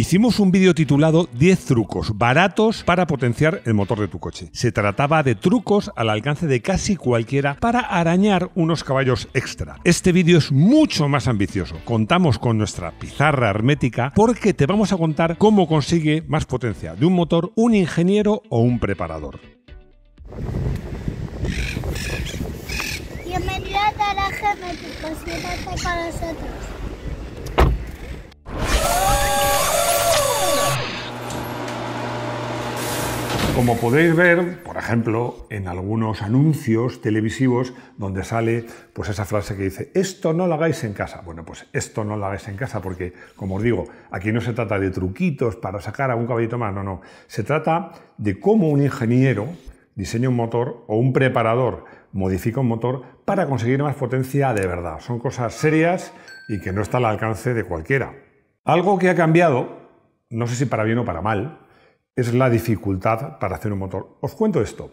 Hicimos un vídeo titulado 10 trucos baratos para potenciar el motor de tu coche. Se trataba de trucos al alcance de casi cualquiera para arañar unos caballos extra. Este vídeo es mucho más ambicioso. Contamos con nuestra pizarra hermética porque te vamos a contar cómo consigue más potencia de un motor un ingeniero o un preparador. a nosotros. Como podéis ver, por ejemplo, en algunos anuncios televisivos donde sale pues esa frase que dice, esto no lo hagáis en casa. Bueno, pues esto no lo hagáis en casa porque, como os digo, aquí no se trata de truquitos para sacar a un caballito más, no, no. Se trata de cómo un ingeniero diseña un motor o un preparador modifica un motor para conseguir más potencia de verdad. Son cosas serias y que no está al alcance de cualquiera. Algo que ha cambiado, no sé si para bien o para mal, es la dificultad para hacer un motor. Os cuento esto.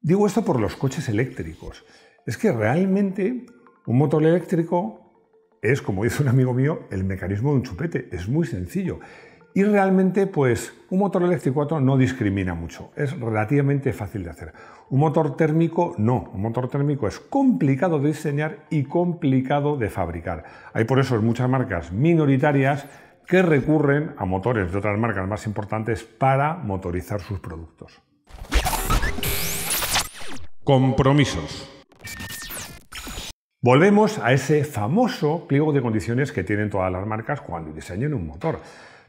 Digo esto por los coches eléctricos. Es que realmente un motor eléctrico es, como dice un amigo mío, el mecanismo de un chupete. Es muy sencillo. Y realmente, pues, un motor eléctrico no discrimina mucho. Es relativamente fácil de hacer. Un motor térmico, no. Un motor térmico es complicado de diseñar y complicado de fabricar. Hay por eso muchas marcas minoritarias que recurren a motores de otras marcas más importantes para motorizar sus productos. Compromisos. Volvemos a ese famoso pliego de condiciones que tienen todas las marcas cuando diseñan un motor.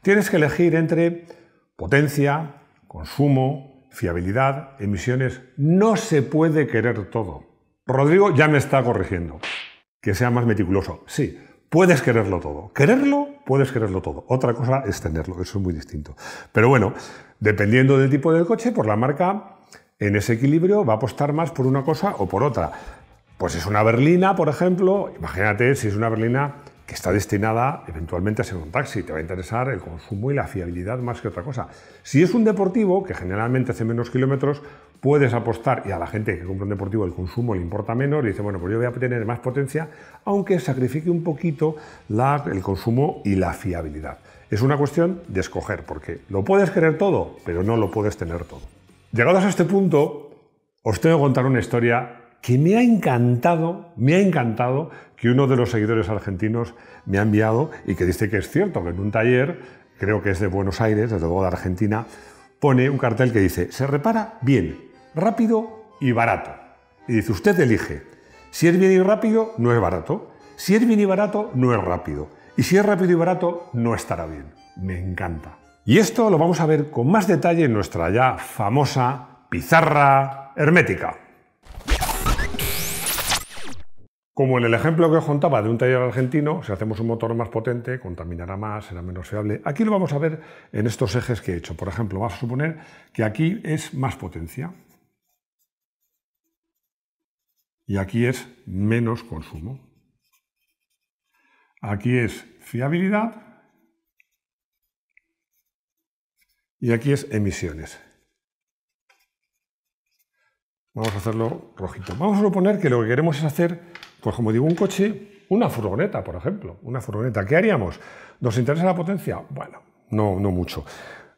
Tienes que elegir entre potencia, consumo, fiabilidad, emisiones. No se puede querer todo. Rodrigo ya me está corrigiendo. Que sea más meticuloso. Sí, puedes quererlo todo. Quererlo Puedes quererlo todo. Otra cosa es tenerlo, eso es muy distinto. Pero bueno, dependiendo del tipo del coche, por la marca, en ese equilibrio va a apostar más por una cosa o por otra. Pues es una berlina, por ejemplo, imagínate si es una berlina que está destinada eventualmente a ser un taxi, te va a interesar el consumo y la fiabilidad más que otra cosa. Si es un deportivo, que generalmente hace menos kilómetros, puedes apostar, y a la gente que compra un deportivo el consumo le importa menos, y dice, bueno, pues yo voy a tener más potencia, aunque sacrifique un poquito el consumo y la fiabilidad. Es una cuestión de escoger, porque lo puedes querer todo, pero no lo puedes tener todo. Llegados a este punto, os tengo que contar una historia que me ha encantado, me ha encantado que uno de los seguidores argentinos me ha enviado y que dice que es cierto, que en un taller, creo que es de Buenos Aires, desde luego de Argentina, pone un cartel que dice, se repara bien, rápido y barato. Y dice, usted elige. Si es bien y rápido, no es barato. Si es bien y barato, no es rápido. Y si es rápido y barato, no estará bien. Me encanta. Y esto lo vamos a ver con más detalle en nuestra ya famosa pizarra hermética. Como en el ejemplo que os contaba de un taller argentino, si hacemos un motor más potente, contaminará más, será menos fiable. Aquí lo vamos a ver en estos ejes que he hecho. Por ejemplo, vamos a suponer que aquí es más potencia. Y aquí es menos consumo. Aquí es fiabilidad. Y aquí es emisiones. Vamos a hacerlo rojito. Vamos a suponer que lo que queremos es hacer, pues como digo, un coche, una furgoneta, por ejemplo. Una furgoneta. ¿Qué haríamos? ¿Nos interesa la potencia? Bueno, no, no mucho.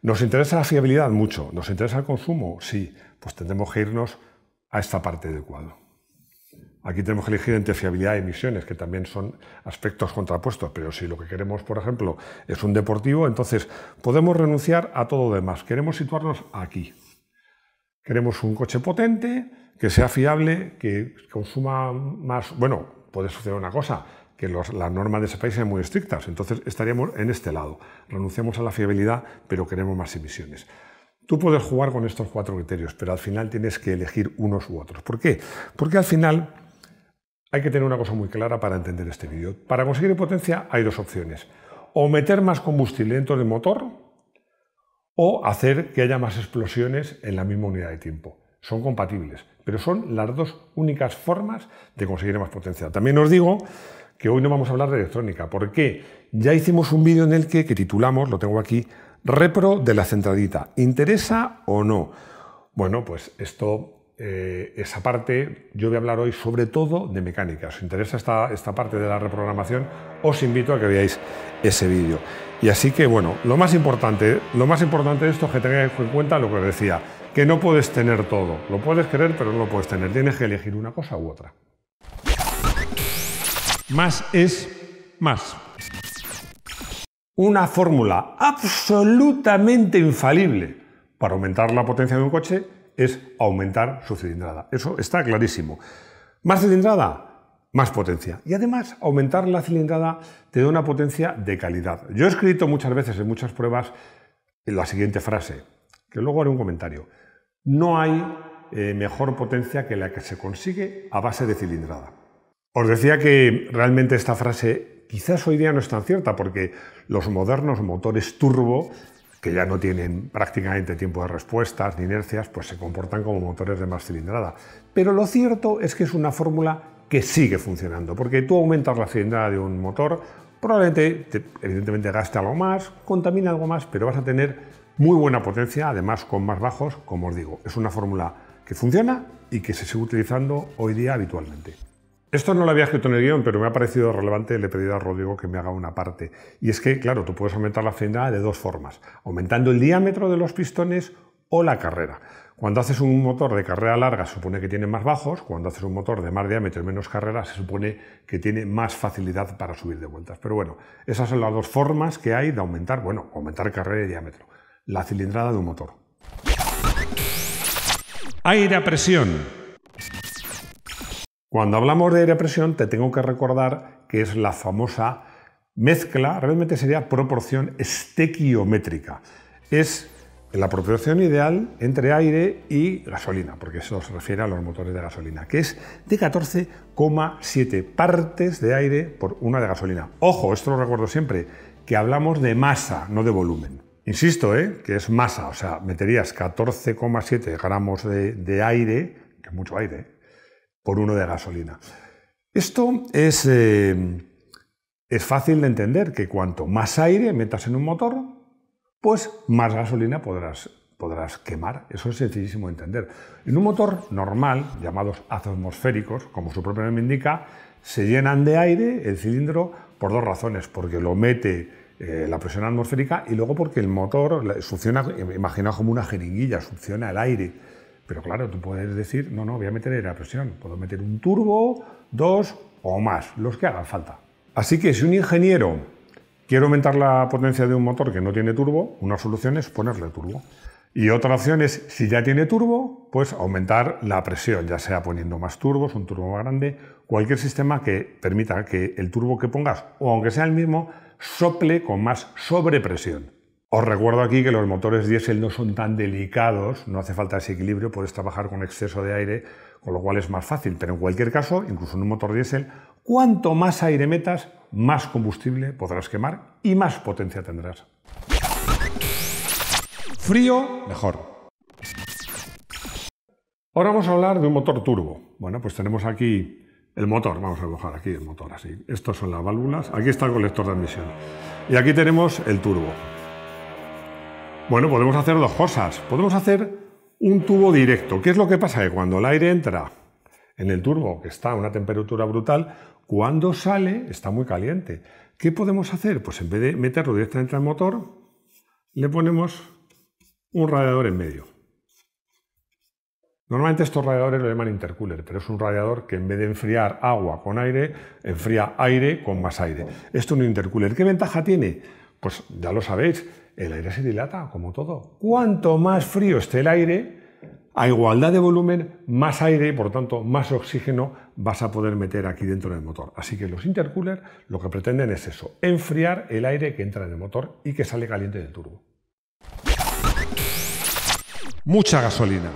¿Nos interesa la fiabilidad? Mucho. ¿Nos interesa el consumo? Sí. Pues tendremos que irnos a esta parte del cuadro. Aquí tenemos que elegir entre fiabilidad y emisiones, que también son aspectos contrapuestos, pero si lo que queremos, por ejemplo, es un deportivo, entonces podemos renunciar a todo lo demás. Queremos situarnos aquí. Queremos un coche potente, que sea fiable, que consuma más... Bueno, puede suceder una cosa, que las normas de ese país sean muy estrictas, entonces estaríamos en este lado. Renunciamos a la fiabilidad, pero queremos más emisiones. Tú puedes jugar con estos cuatro criterios, pero al final tienes que elegir unos u otros. ¿Por qué? Porque al final hay que tener una cosa muy clara para entender este vídeo. Para conseguir potencia hay dos opciones. O meter más combustible dentro del motor o hacer que haya más explosiones en la misma unidad de tiempo. Son compatibles, pero son las dos únicas formas de conseguir más potencia. También os digo que hoy no vamos a hablar de electrónica, porque ya hicimos un vídeo en el que, titulamos, lo tengo aquí, Repro de la centradita. ¿Interesa o no? Bueno, pues esto eh, esa parte, yo voy a hablar hoy sobre todo de mecánica. Si os interesa esta, esta parte de la reprogramación, os invito a que veáis ese vídeo. Y así que, bueno, lo más importante, lo más importante de esto es que tengáis en cuenta lo que os decía, que no puedes tener todo. Lo puedes querer, pero no lo puedes tener. Tienes que elegir una cosa u otra. Más es más. Una fórmula absolutamente infalible para aumentar la potencia de un coche es aumentar su cilindrada. Eso está clarísimo. Más cilindrada, más potencia. Y además, aumentar la cilindrada te da una potencia de calidad. Yo he escrito muchas veces en muchas pruebas la siguiente frase, que luego haré un comentario. No hay eh, mejor potencia que la que se consigue a base de cilindrada. Os decía que realmente esta frase quizás hoy día no es tan cierta porque los modernos motores turbo que ya no tienen prácticamente tiempo de respuestas ni inercias, pues se comportan como motores de más cilindrada. Pero lo cierto es que es una fórmula que sigue funcionando, porque tú aumentas la cilindrada de un motor, probablemente, evidentemente, gaste algo más, contamina algo más, pero vas a tener muy buena potencia, además con más bajos, como os digo. Es una fórmula que funciona y que se sigue utilizando hoy día habitualmente. Esto no lo había escrito en el guión, pero me ha parecido relevante y le he pedido a Rodrigo que me haga una parte. Y es que, claro, tú puedes aumentar la cilindrada de dos formas, aumentando el diámetro de los pistones o la carrera. Cuando haces un motor de carrera larga se supone que tiene más bajos, cuando haces un motor de más diámetro y menos carrera se supone que tiene más facilidad para subir de vueltas. Pero bueno, esas son las dos formas que hay de aumentar, bueno, aumentar carrera y diámetro. La cilindrada de un motor. Aire a presión. Cuando hablamos de aire a presión, te tengo que recordar que es la famosa mezcla, realmente sería proporción estequiométrica. Es la proporción ideal entre aire y gasolina, porque eso se refiere a los motores de gasolina, que es de 14,7 partes de aire por una de gasolina. Ojo, esto lo recuerdo siempre, que hablamos de masa, no de volumen. Insisto, ¿eh? que es masa, o sea, meterías 14,7 gramos de, de aire, que es mucho aire, ¿eh? por uno de gasolina. Esto es, eh, es fácil de entender, que cuanto más aire metas en un motor, pues más gasolina podrás, podrás quemar. Eso es sencillísimo de entender. En un motor normal, llamados atmosféricos, como su propio nombre indica, se llenan de aire el cilindro por dos razones, porque lo mete eh, la presión atmosférica y luego porque el motor succiona, eh, imaginaos como una jeringuilla, succiona el aire. Pero claro, tú puedes decir, no, no, voy a meter la presión, puedo meter un turbo, dos o más, los que hagan falta. Así que si un ingeniero quiere aumentar la potencia de un motor que no tiene turbo, una solución es ponerle turbo. Y otra opción es, si ya tiene turbo, pues aumentar la presión, ya sea poniendo más turbos, un turbo más grande, cualquier sistema que permita que el turbo que pongas, o aunque sea el mismo, sople con más sobrepresión. Os recuerdo aquí que los motores diésel no son tan delicados, no hace falta ese equilibrio, puedes trabajar con exceso de aire, con lo cual es más fácil, pero en cualquier caso, incluso en un motor diésel, cuanto más aire metas, más combustible podrás quemar y más potencia tendrás. Frío, mejor. Ahora vamos a hablar de un motor turbo. Bueno, pues tenemos aquí el motor, vamos a dibujar aquí el motor así. Estas son las válvulas, aquí está el colector de admisión. Y aquí tenemos el turbo. Bueno, podemos hacer dos cosas. Podemos hacer un tubo directo. ¿Qué es lo que pasa? Que cuando el aire entra en el turbo, que está a una temperatura brutal, cuando sale está muy caliente. ¿Qué podemos hacer? Pues en vez de meterlo directamente al motor, le ponemos un radiador en medio. Normalmente estos radiadores lo llaman intercooler, pero es un radiador que en vez de enfriar agua con aire, enfría aire con más aire. Esto es un intercooler. ¿Qué ventaja tiene? Pues ya lo sabéis, el aire se dilata, como todo. Cuanto más frío esté el aire, a igualdad de volumen, más aire y por tanto más oxígeno vas a poder meter aquí dentro del motor. Así que los intercoolers lo que pretenden es eso, enfriar el aire que entra en el motor y que sale caliente del turbo. Mucha gasolina.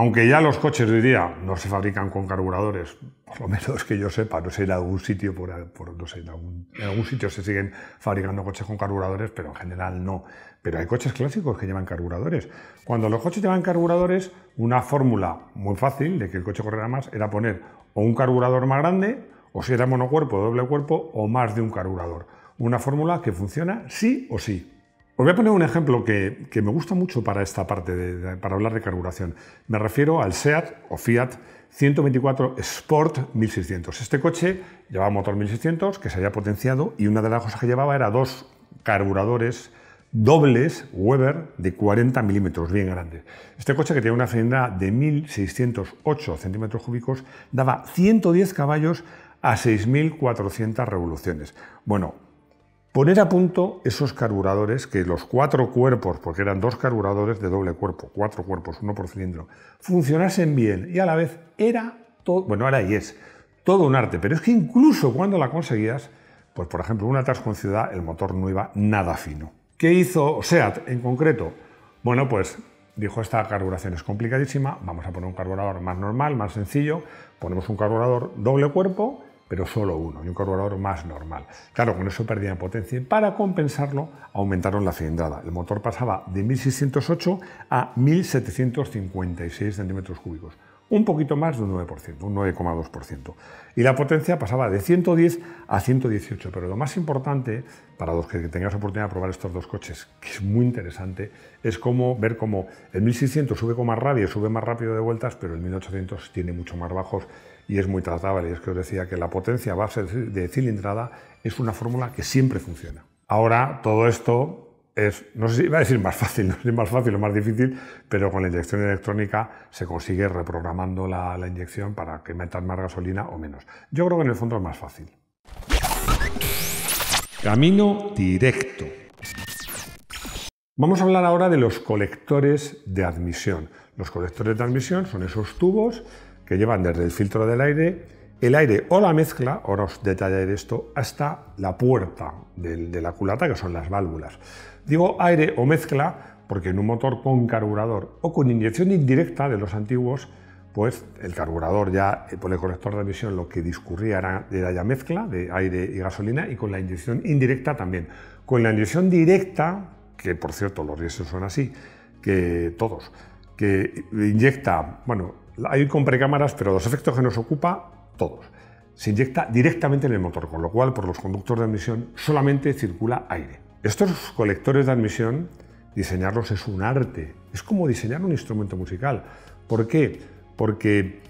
Aunque ya los coches de día no se fabrican con carburadores, por lo menos que yo sepa, no sé, en sitio, en algún, sitio se siguen fabricando coches con carburadores, pero en general no. Pero hay coches clásicos que llevan carburadores. Cuando los coches llevan carburadores, una fórmula muy fácil de que el coche corriera más era poner o un carburador más grande, o si era monocuerpo, doble cuerpo, o más de un carburador. Una fórmula que funciona sí o sí. Os voy a poner un ejemplo que, me gusta mucho para esta parte, para hablar de carburación. Me refiero al SEAT o Fiat 124 Sport 1600. Este coche llevaba motor 1600 que se había potenciado y una de las cosas que llevaba era dos carburadores dobles Weber de 40 milímetros, bien grandes. Este coche que tenía una cilindrada de 1.608 centímetros cúbicos daba 110 caballos a 6.400 revoluciones. Bueno, Poner a punto esos carburadores, que los cuatro cuerpos, porque eran dos carburadores de doble cuerpo, cuatro cuerpos, uno por cilindro, funcionasen bien y a la vez era todo, bueno, ahora y es todo un arte, pero es que incluso cuando la conseguías, pues por ejemplo, una atasco ciudad, el motor no iba nada fino. ¿Qué hizo SEAT en concreto? Bueno, pues dijo, esta carburación es complicadísima, vamos a poner un carburador más normal, más sencillo, ponemos un carburador doble cuerpo pero solo uno, y un carburador más normal. Claro, con eso perdían potencia y para compensarlo aumentaron la cilindrada. El motor pasaba de 1.608 a 1.756 centímetros cúbicos, un poquito más de un 9%, un 9,2%. Y la potencia pasaba de 110 a 118, pero lo más importante, para los que tengáis oportunidad de probar estos dos coches, que es muy interesante, es ver cómo el 1.600 sube con más rabia, sube más rápido de vueltas, pero el 1.800 tiene mucho más bajos y es muy tratable. Y es que os decía que la potencia base de cilindrada es una fórmula que siempre funciona. Ahora todo esto es, no sé si va a decir más fácil, no sé más fácil o más difícil, pero con la inyección electrónica se consigue reprogramando la, la inyección para que metan más gasolina o menos. Yo creo que en el fondo es más fácil. Camino directo. Vamos a hablar ahora de los colectores de admisión. Los colectores de admisión son esos tubos que llevan desde el filtro del aire, el aire o la mezcla, ahora os detallaré esto, hasta la puerta de la culata, que son las válvulas. Digo aire o mezcla porque en un motor con carburador o con inyección indirecta de los antiguos, pues el carburador ya eh, por el corrector de emisión lo que discurría era, ya mezcla de aire y gasolina y con la inyección indirecta también. Con la inyección directa, que por cierto los riesgos son así, que todos, que inyecta, bueno, hay con precámaras, pero los efectos que nos ocupa, todos. Se inyecta directamente en el motor, con lo cual por los conductores de admisión solamente circula aire. Estos colectores de admisión, diseñarlos es un arte, es como diseñar un instrumento musical. ¿Por qué? Porque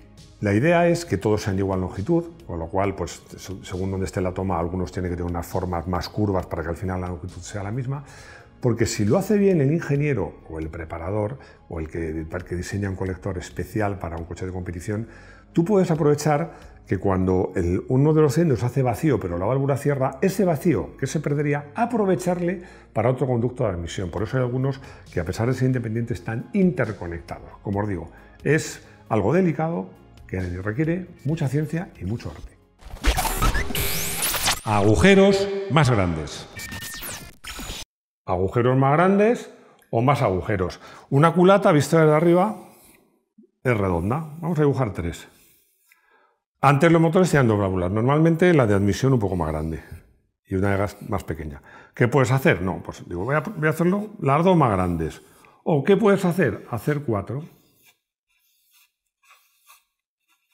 la idea es que todos sean de igual longitud, con lo cual, pues, según donde esté la toma, algunos tienen que tener unas formas más curvas para que al final la longitud sea la misma, porque si lo hace bien el ingeniero o el preparador o el que, diseña un colector especial para un coche de competición, tú puedes aprovechar que cuando el, uno de los cilindros hace vacío pero la válvula cierra, ese vacío que se perdería, aprovecharle para otro conducto de admisión. Por eso hay algunos que a pesar de ser independientes están interconectados. Como os digo, es algo delicado que requiere mucha ciencia y mucho arte. Agujeros más grandes agujeros más grandes o más agujeros. Una culata vista desde arriba es redonda. Vamos a dibujar tres. Antes los motores tenían dos válvulas. normalmente la de admisión un poco más grande y una de gas más pequeña. ¿Qué puedes hacer? No, pues digo, voy a, hacerlo las dos más grandes. ¿O qué puedes hacer? Hacer cuatro.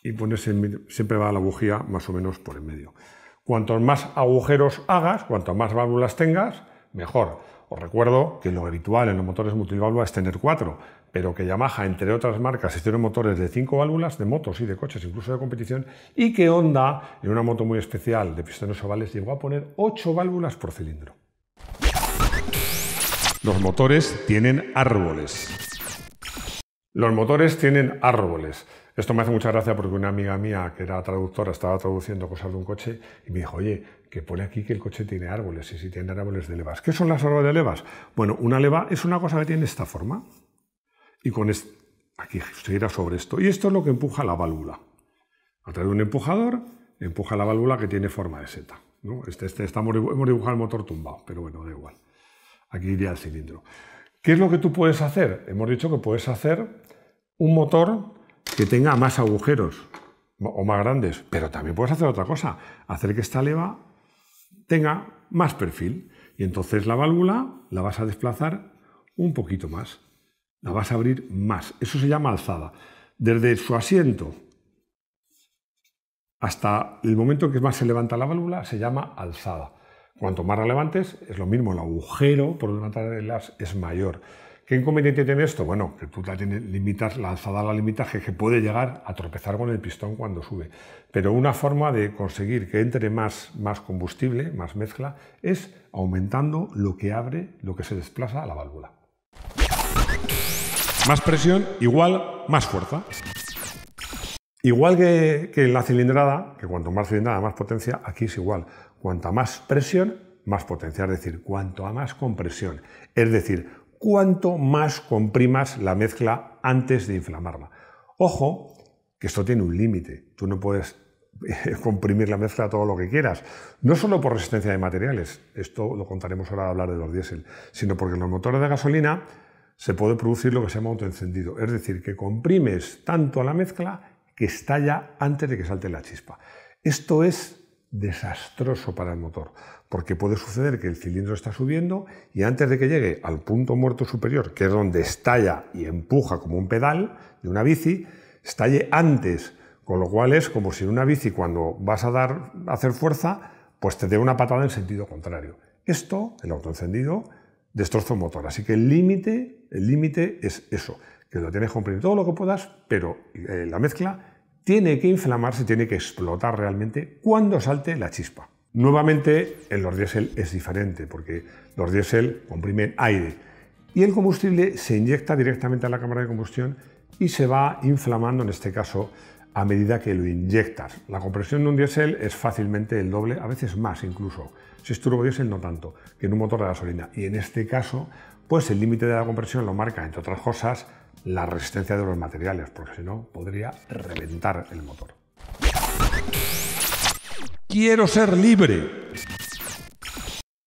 Y ponerse siempre va la bujía más o menos por en medio. Cuantos más agujeros hagas, cuantas más válvulas tengas, mejor. Os recuerdo que lo habitual en los motores multiválvula es tener cuatro, pero que Yamaha, entre otras marcas, hicieron motores de cinco válvulas, de motos y de coches, incluso de competición, y que Honda, en una moto muy especial de pistones ovales, llegó a poner ocho válvulas por cilindro. Los motores tienen árboles. Los motores tienen árboles. Esto me hace mucha gracia porque una amiga mía que era traductora estaba traduciendo cosas de un coche y me dijo, oye, que pone aquí que el coche tiene árboles y si tiene árboles de levas. ¿Qué son las árboles de levas? Bueno, una leva es una cosa que tiene esta forma y con esto, aquí se irá sobre esto. Y esto es lo que empuja la válvula. A través de un empujador empuja la válvula que tiene forma de seta. ¿no? Este, este, hemos dibujado el motor tumbado, pero bueno, da igual. Aquí iría el cilindro. ¿Qué es lo que tú puedes hacer? Hemos dicho que puedes hacer un motor que tenga más agujeros o más grandes, pero también puedes hacer otra cosa, hacer que esta leva tenga más perfil. Y entonces la válvula la vas a desplazar un poquito más. La vas a abrir más. Eso se llama alzada. Desde su asiento hasta el momento que más se levanta la válvula se llama alzada. Cuanto más levantes es lo mismo, el agujero por las es mayor. ¿Qué inconveniente tiene esto? Bueno, que tú la tienes, limitas, lanzada la limitaje, que puede llegar a tropezar con el pistón cuando sube. Pero una forma de conseguir que entre más, más combustible, más mezcla, es aumentando lo que abre, lo que se desplaza a la válvula. Más presión, igual, más fuerza. Igual que, que en la cilindrada, que cuanto más cilindrada, más potencia, aquí es igual. Cuanta más presión, más potencia, es decir, cuanto a más compresión. Es decir, cuanto más comprimas la mezcla antes de inflamarla. Ojo, que esto tiene un límite. Tú no puedes eh, comprimir la mezcla todo lo que quieras. No solo por resistencia de materiales, esto lo contaremos ahora de hablar de los diésel, sino porque en los motores de gasolina se puede producir lo que se llama autoencendido. Es decir, que comprimes tanto la mezcla que estalla antes de que salte la chispa. Esto es desastroso para el motor porque puede suceder que el cilindro está subiendo y antes de que llegue al punto muerto superior, que es donde estalla y empuja como un pedal de una bici, estalle antes, con lo cual es como si en una bici cuando vas a dar a hacer fuerza, pues te dé una patada en sentido contrario. Esto, el autoencendido, destroza un motor. Así que el límite, el límite es eso, que lo tienes que comprimir todo lo que puedas, pero eh, la mezcla tiene que inflamarse, tiene que explotar realmente cuando salte la chispa. Nuevamente, el los diésel es diferente, porque los diésel comprimen aire y el combustible se inyecta directamente a la cámara de combustión y se va inflamando, en este caso, a medida que lo inyectas. La compresión de un diésel es fácilmente el doble, a veces más incluso. Si es diésel, no tanto, que en un motor de gasolina. Y en este caso, pues el límite de la compresión lo marca, entre otras cosas, la resistencia de los materiales, porque si no, podría reventar el motor. Quiero ser libre.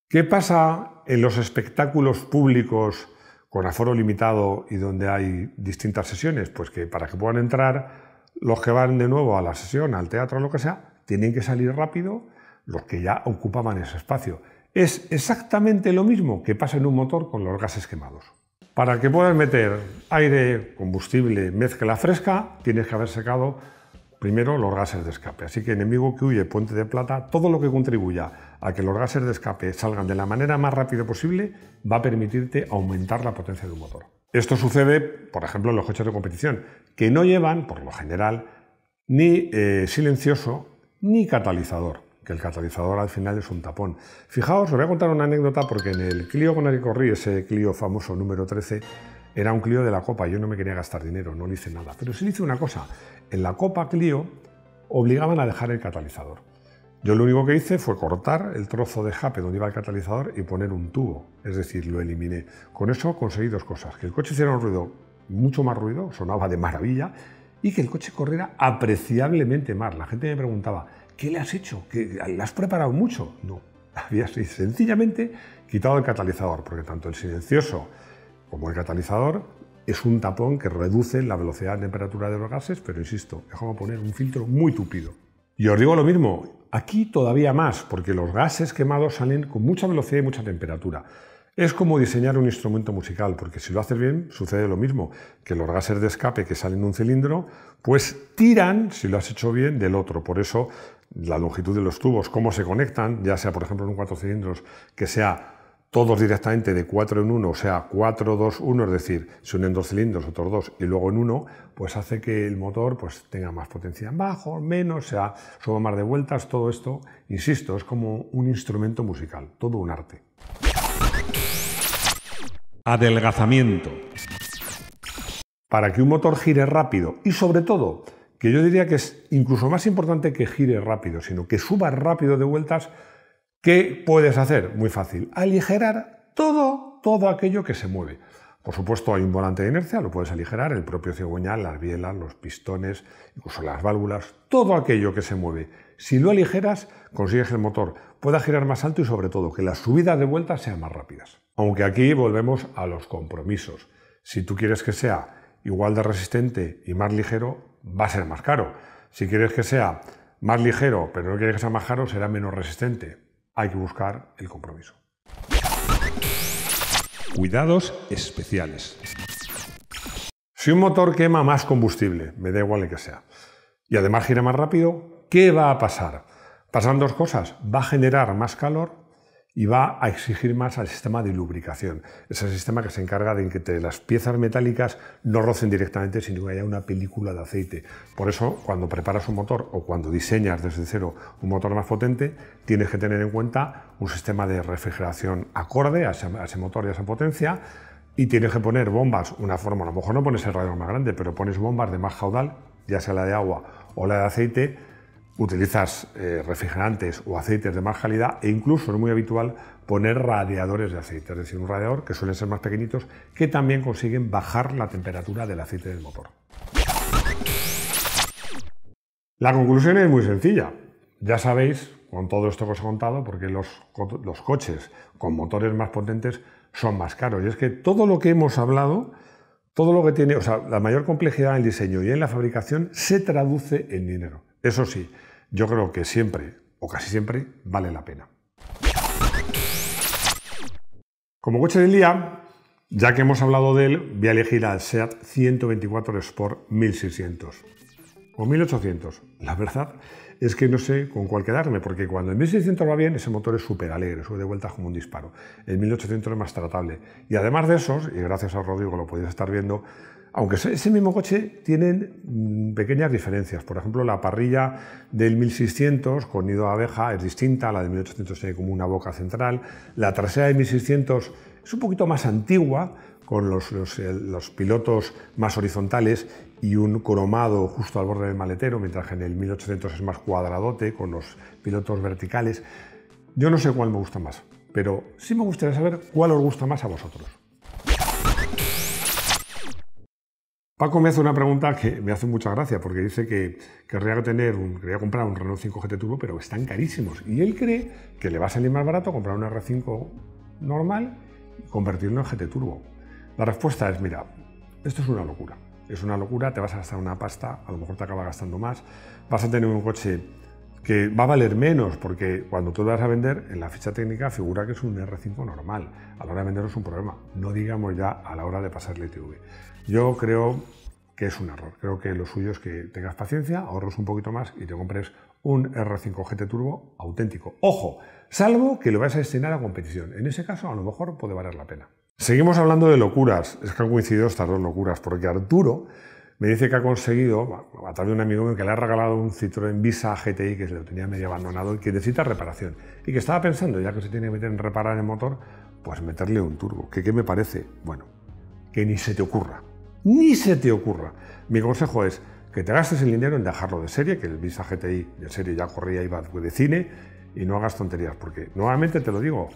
¿Qué pasa en los espectáculos públicos con aforo limitado y donde hay distintas sesiones? Pues que para que puedan entrar los que van de nuevo a la sesión, al teatro, lo que sea, tienen que salir rápido los que ya ocupaban ese espacio. Es exactamente lo mismo que pasa en un motor con los gases quemados. Para que puedas meter aire, combustible, mezcla fresca, tienes que haber secado Primero, los gases de escape. Así que enemigo que huye, puente de plata, todo lo que contribuya a que los gases de escape salgan de la manera más rápida posible va a permitirte aumentar la potencia de un motor. Esto sucede, por ejemplo, en los coches de competición, que no llevan, por lo general, ni eh, silencioso ni catalizador, que el catalizador al final es un tapón. Fijaos, os voy a contar una anécdota porque en el Clio con corrí ese Clio famoso número 13, era un Clio de la Copa, yo no me quería gastar dinero, no le hice nada. Pero sí le hice una cosa, en la Copa Clio obligaban a dejar el catalizador. Yo lo único que hice fue cortar el trozo de jape donde iba el catalizador y poner un tubo, es decir, lo eliminé. Con eso conseguí dos cosas, que el coche hiciera un ruido, mucho más ruido, sonaba de maravilla, y que el coche corriera apreciablemente más. La gente me preguntaba, ¿qué le has hecho? que ¿Le has preparado mucho? No, había sencillamente quitado el catalizador, porque tanto el silencioso como el catalizador, es un tapón que reduce la velocidad de temperatura de los gases, pero insisto, es como poner un filtro muy tupido. Y os digo lo mismo, aquí todavía más, porque los gases quemados salen con mucha velocidad y mucha temperatura. Es como diseñar un instrumento musical, porque si lo haces bien, sucede lo mismo, que los gases de escape que salen de un cilindro, pues tiran, si lo has hecho bien, del otro. Por eso la longitud de los tubos, cómo se conectan, ya sea por ejemplo en un cuatro cilindros, que sea todos directamente de 4 en 1, o sea, 4, 2, 1, es decir, se unen dos cilindros, otros dos, y luego en uno, pues hace que el motor pues, tenga más potencia bajo, menos, o sea, suba más de vueltas, todo esto, insisto, es como un instrumento musical, todo un arte. Adelgazamiento. Para que un motor gire rápido y sobre todo, que yo diría que es incluso más importante que gire rápido, sino que suba rápido de vueltas, ¿Qué puedes hacer? Muy fácil, aligerar todo, todo aquello que se mueve. Por supuesto, hay un volante de inercia, lo puedes aligerar, el propio cigüeñal, las bielas, los pistones, incluso las válvulas, todo aquello que se mueve. Si lo aligeras, consigues que el motor pueda girar más alto y sobre todo que las subidas de vuelta sean más rápidas. Aunque aquí volvemos a los compromisos. Si tú quieres que sea igual de resistente y más ligero, va a ser más caro. Si quieres que sea más ligero, pero no quieres que sea más caro, será menos resistente hay que buscar el compromiso. Cuidados especiales. Si un motor quema más combustible, me da igual el que sea, y además gira más rápido, ¿qué va a pasar? Pasan dos cosas. Va a generar más calor y va a exigir más al sistema de lubricación. Es el sistema que se encarga de que las piezas metálicas no rocen directamente, sino que haya una película de aceite. Por eso, cuando preparas un motor o cuando diseñas desde cero un motor más potente, tienes que tener en cuenta un sistema de refrigeración acorde a ese, motor y a esa potencia. Y tienes que poner bombas, una forma, a lo mejor no pones el radiador más grande, pero pones bombas de más caudal, ya sea la de agua o la de aceite, utilizas eh, refrigerantes o aceites de más calidad e incluso es muy habitual poner radiadores de aceite, es decir, un radiador que suelen ser más pequeñitos que también consiguen bajar la temperatura del aceite del motor. La conclusión es muy sencilla. Ya sabéis, con todo esto que os he contado, porque los, los coches con motores más potentes son más caros. Y es que todo lo que hemos hablado, todo lo que tiene, o sea, la mayor complejidad en el diseño y en la fabricación se traduce en dinero. Eso sí, yo creo que siempre, o casi siempre, vale la pena. Como coche del día, ya que hemos hablado de él, voy a elegir al SEAT 124 Sport 1600 o 1800. La verdad es que no sé con cuál quedarme, porque cuando el 1600 va bien, ese motor es súper alegre, sube de vuelta como un disparo. El 1800 es más tratable. Y además de esos, y gracias a Rodrigo lo podéis estar viendo, aunque ese mismo coche tiene mm, pequeñas diferencias. Por ejemplo, la parrilla del 1600 con nido de abeja es distinta, la del 1800 tiene como una boca central, la trasera del 1600 es un poquito más antigua, con los, los, pilotos más horizontales y un cromado justo al borde del maletero, mientras que en el 1800 es más cuadradote, con los pilotos verticales. Yo no sé cuál me gusta más, pero sí me gustaría saber cuál os gusta más a vosotros. Paco me hace una pregunta que me hace mucha gracia, porque dice que querría, tener un, comprar un Renault 5 GT Turbo, pero están carísimos. Y él cree que le va a salir más barato comprar un R5 normal y convertirlo en GT Turbo. La respuesta es, mira, esto es una locura. Es una locura, te vas a gastar una pasta, a lo mejor te acaba gastando más, vas a tener un coche que va a valer menos, porque cuando tú lo vas a vender, en la ficha técnica figura que es un R5 normal. A la hora de vender es un problema, no digamos ya a la hora de pasarle TV ITV. Yo creo que es un error. Creo que lo suyo es que tengas paciencia, ahorros un poquito más y te compres un R5 GT Turbo auténtico. Ojo, salvo que lo vayas a destinar a competición. En ese caso, a lo mejor puede valer la pena. Seguimos hablando de locuras. Es que han coincidido estas dos locuras, porque Arturo me dice que ha conseguido, a través de un amigo mío, que le ha regalado un Citroën Visa GTI que se lo tenía medio abandonado y que necesita reparación. Y que estaba pensando, ya que se tiene que meter en reparar el motor, pues meterle un turbo. ¿Qué, qué me parece? Bueno, que ni se te ocurra. Ni se te ocurra. Mi consejo es que te gastes el dinero en dejarlo de serie, que el Visa GTI de serie ya corría, y iba de cine, y no hagas tonterías, porque nuevamente te lo digo,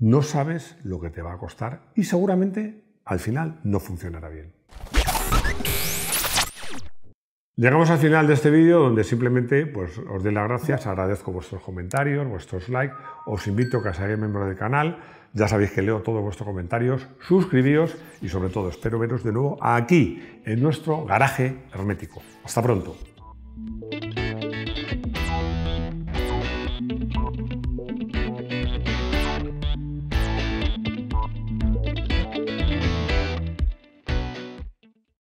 no sabes lo que te va a costar y seguramente al final no funcionará bien. Llegamos al final de este vídeo donde simplemente pues, os doy las gracias, agradezco vuestros comentarios, vuestros likes, os invito a que seáis miembro del canal, ya sabéis que leo todos vuestros comentarios, suscribíos y sobre todo espero veros de nuevo aquí, en nuestro garaje hermético. Hasta pronto.